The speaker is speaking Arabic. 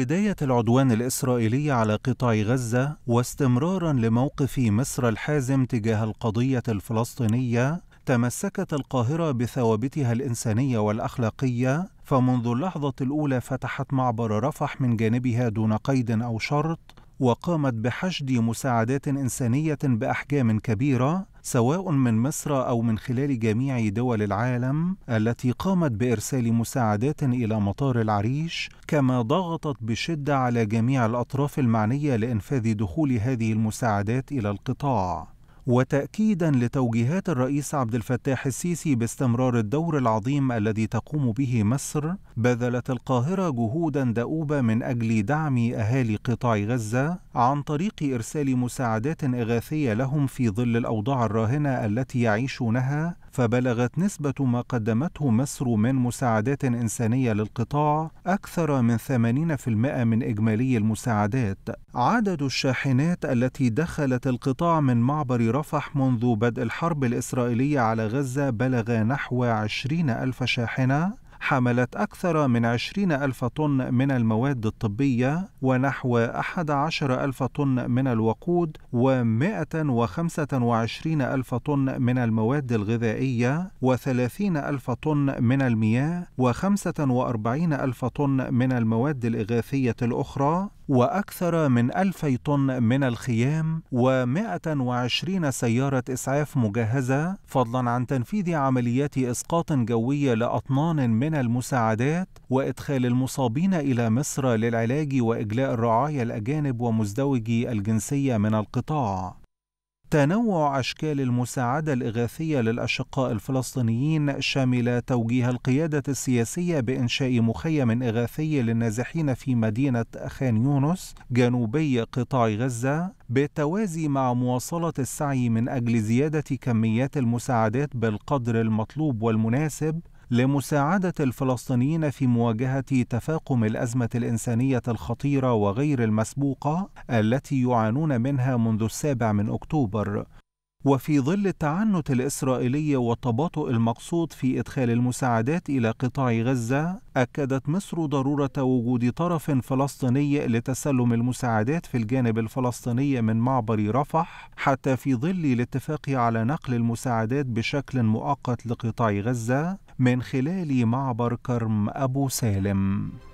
بداية العدوان الإسرائيلي على قطاع غزة واستمرارا لموقف مصر الحازم تجاه القضية الفلسطينية تمسكت القاهرة بثوابتها الإنسانية والأخلاقية فمنذ اللحظة الأولى فتحت معبر رفح من جانبها دون قيد أو شرط وقامت بحشد مساعدات إنسانية بأحجام كبيرة سواء من مصر أو من خلال جميع دول العالم التي قامت بإرسال مساعدات إلى مطار العريش كما ضغطت بشدة على جميع الأطراف المعنية لإنفاذ دخول هذه المساعدات إلى القطاع وتأكيدا لتوجيهات الرئيس عبد الفتاح السيسي باستمرار الدور العظيم الذي تقوم به مصر بذلت القاهرة جهودا دؤوبة من أجل دعم أهالي قطاع غزة عن طريق إرسال مساعدات إغاثية لهم في ظل الأوضاع الراهنة التي يعيشونها فبلغت نسبة ما قدمته مصر من مساعدات إنسانية للقطاع أكثر من 80% من إجمالي المساعدات. عدد الشاحنات التي دخلت القطاع من معبر رفح منذ بدء الحرب الإسرائيلية على غزة بلغ نحو 20 ألف شاحنة حملت أكثر من 20 ألف طن من المواد الطبية ونحو 11 ألف طن من الوقود و125 ألف طن من المواد الغذائية و30 ألف طن من المياه و45 ألف طن من المواد الإغاثية الأخرى وأكثر من ألفي طن من الخيام و120 سيارة إسعاف مجهزة فضلا عن تنفيذ عمليات إسقاط جوية لأطنان من المساعدات وإدخال المصابين إلى مصر للعلاج وإجلاء الرعايا الأجانب ومزدوجي الجنسية من القطاع تنوع أشكال المساعدة الإغاثية للأشقاء الفلسطينيين شمل توجيه القيادة السياسية بإنشاء مخيم إغاثي للنازحين في مدينة خان يونس جنوبي قطاع غزة بالتوازي مع مواصلة السعي من أجل زيادة كميات المساعدات بالقدر المطلوب والمناسب لمساعدة الفلسطينيين في مواجهة تفاقم الأزمة الإنسانية الخطيرة وغير المسبوقة التي يعانون منها منذ السابع من أكتوبر، وفي ظل التعنت الإسرائيلي والتباطؤ المقصود في إدخال المساعدات إلى قطاع غزة، أكدت مصر ضرورة وجود طرف فلسطيني لتسلم المساعدات في الجانب الفلسطيني من معبر رفح، حتى في ظل الاتفاق على نقل المساعدات بشكل مؤقت لقطاع غزة، من خلال معبر كرم أبو سالم